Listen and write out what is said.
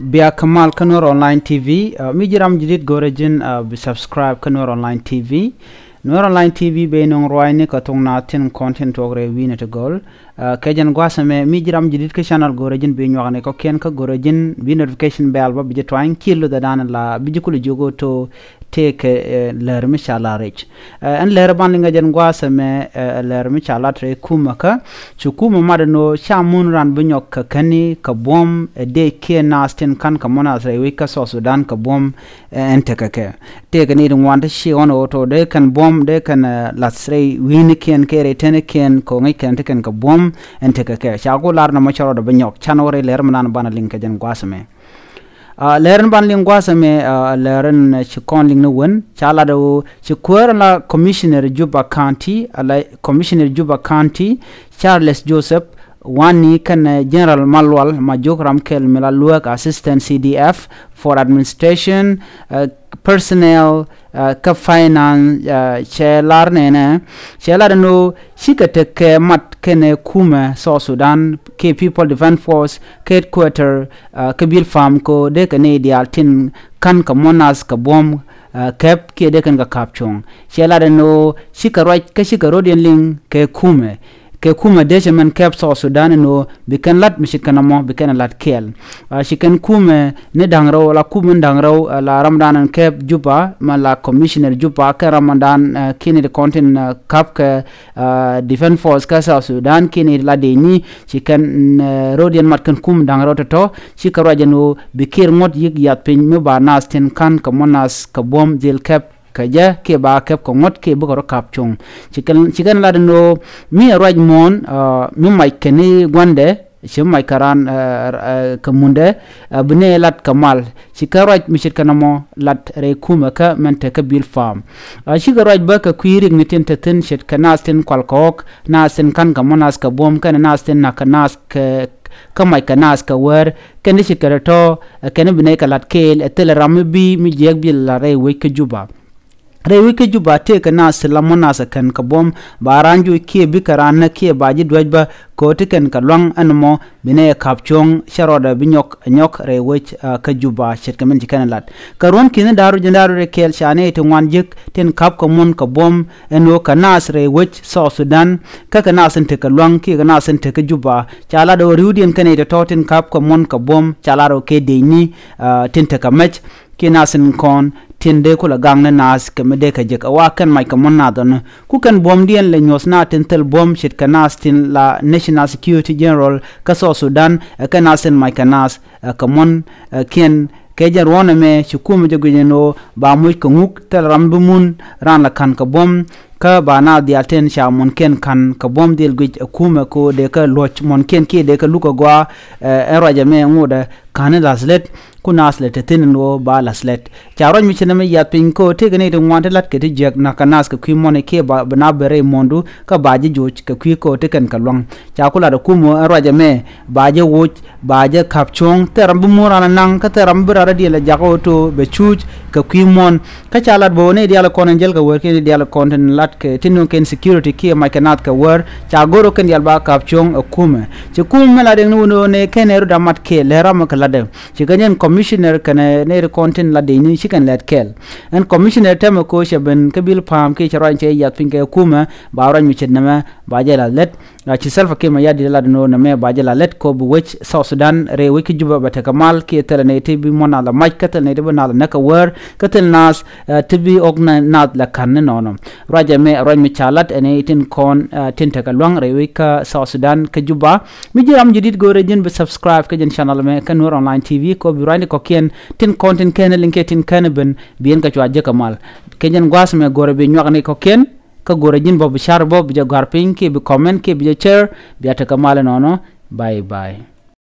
biya kamal kanor online tv uh, mijiram jidit gorejin uh, bi subscribe kanor online tv Kanor online tv be nong roine ka na content ogre wi at gol kejan gwasame mi jiram jidit ke channel gorejin bi nyagne ko ken ka gorejin bi notification bell ba bi twain kilo da dan la bi jikulu jogo to tek ler mi chala rech en ler ban linga jan gwasame ler mi chala tre kuma ka chu kuma madano cha mun ran bi nyok ka kani ka bom de ke nastin kan ka mona tre wi ka so sudan ka bom en te ka ke te ka ni ngwan ta shi on auto de kan bom de kan lasrei win ken kere ten ken ko ngi ken te kan ka bom ke shago lar na macharo da banyok chanore ler manan ban ling ke jan gwasme a leren ban ling chikon ling nuwen chikwer na commissioner juba county commissioner juba county charles joseph wani kan general malwal ram kel melalui assistant cdf for administration uh, personnel uh, eh, ka finance uh, chelar nene chelar no shikate ke mat kene kume so sudan ke people defense force ke quarter uh, ke bil farm ko de kane ideal tin kan ka monas ka bom Uh, kep ke de kan ka kapchong chela no shikaroy ke shikarodian ling ke kume ke kuma deja men kep so sudan no bikan lat mi shikan mo bikan lat kel shikan kuma ne dangro la kuma dangro la ramadan kep juba ma la commissioner juba ka ramadan kini de kontin kap ke defense force ka so sudan kini la de ni shikan rodian mat kan kum dangro to to shikaro jeno bikir ngot yik yat pin me ba nas tin kan ka monas ka bom jil kep kaja ke ba kep ko ngot ke bu ko kap chung chikan chikan la no mi roj mon mi mai keni gwande ci mai karan kamunde bne lat kamal mi mishit mo lat re kuma ka mente ka bil farm roj ba ka te kwiri ngitin tatin kwal kanastin kwalkok sen kan ka monas ka bom kan ten na kanas ka kamai kanas ka wer kendi to kendi bne ka lat kel tel bi mi jeg bil la re we ka juba rewi ke juba te ke na silamu na se ken ke bom kie bi karan na kie baji dwajba ko te ken ka lwang bine kapchong sharoda binyok nyok re wech uh, ke juba shet kemen ti kanalat e karon kine daru jendaru re kel shane te ngwan jik ten kap ko mun ka bom eno ka nas re so sudan ka ka nas te ka lwang ki ka nas te ka juba chala do riudien kane te totin kap ko mun ka bom chala ro ke de ni uh, ten te ka mech kinasin kon tende kula gangne nas ke mede ke jek awa ken mai ke mon don ku ken bom dien le nyos na tin tel bom shit ke nas tin la national security general ka so sudan e ke nasen mai ke nas e ke mon e ken ke jar wona me shukum je gujeno ba mu ko nguk tel rambu mun ran la kan ka bom ka ba na dia ten sha mon ken kan ka bom dil guj kuma ko de ka loch mon ken ki de ka luka gwa era jame nguda kane laslet ku naslet tin no ba laslet charo mi chenem ya pin ko te gane de wante lat ke je na kanas ke kwi mone ke ba na bere mondu ka ba baje joch ke kwi ko te kan kalong cha kula da kumo je me ba je baje woj baje kapchong teram bu morana nang ka teram bu ra de la ja ko to be chuj ke kwi mon ka cha lat bo ne de la konen jel ka wer ke de la ala ten lat ke tinu ken security ke ma ke nat ka wer cha goro ken yal ba kap kapchong kume che kume la de no ne ken da mat ke le ram ka lade chikanyen commissioner kane ne kontin lade ni chikan let kel en commissioner temo ko sheben kabil pam ke charan che yat pinke kuma ba ran mi chenna ba jela let ci selfa kima yadi la no na me baje la let ko bu wech south sudan re wiki juba bata kamal ki e tele ne te bi mona la maj katel ne de na la wer katel nas te bi ogna eh, na la kan no raja me roj mi chalat ene eh, tin kon tin teka luang re wika south sudan ke juba mi jiram jidit go rejin subscribe ke jen channel me kan nur online tv ko bi rani ko kien tin kon tin ken linke tin kan ben bien ka chua je kamal ke jen gwas me gore bi nyak ne ko kien ka gora jin bo bishar bo bija garpin ki bi comment ki bija chair biata kamale nono bye bye